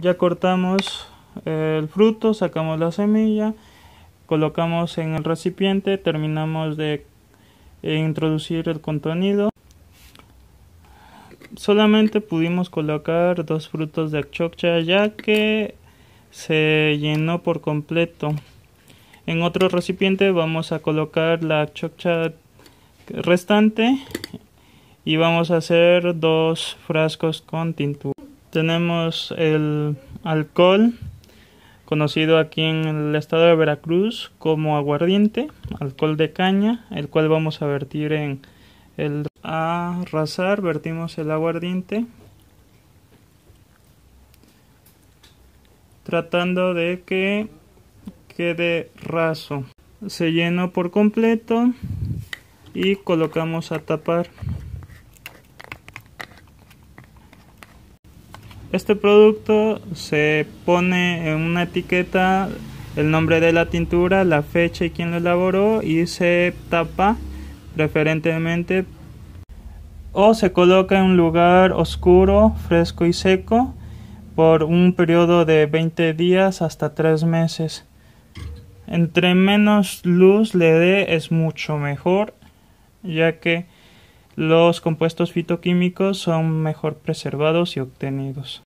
ya cortamos el fruto, sacamos la semilla, colocamos en el recipiente, terminamos de introducir el contenido. Solamente pudimos colocar dos frutos de acchoccha ya que se llenó por completo. En otro recipiente vamos a colocar la acchoccha restante y vamos a hacer dos frascos con tintura. Tenemos el alcohol, conocido aquí en el estado de Veracruz como aguardiente, alcohol de caña, el cual vamos a vertir en el a arrasar, vertimos el aguardiente tratando de que quede raso. Se llenó por completo y colocamos a tapar. Este producto se pone en una etiqueta el nombre de la tintura, la fecha y quién lo elaboró y se tapa preferentemente o se coloca en un lugar oscuro, fresco y seco por un periodo de 20 días hasta 3 meses. Entre menos luz le dé es mucho mejor, ya que los compuestos fitoquímicos son mejor preservados y obtenidos.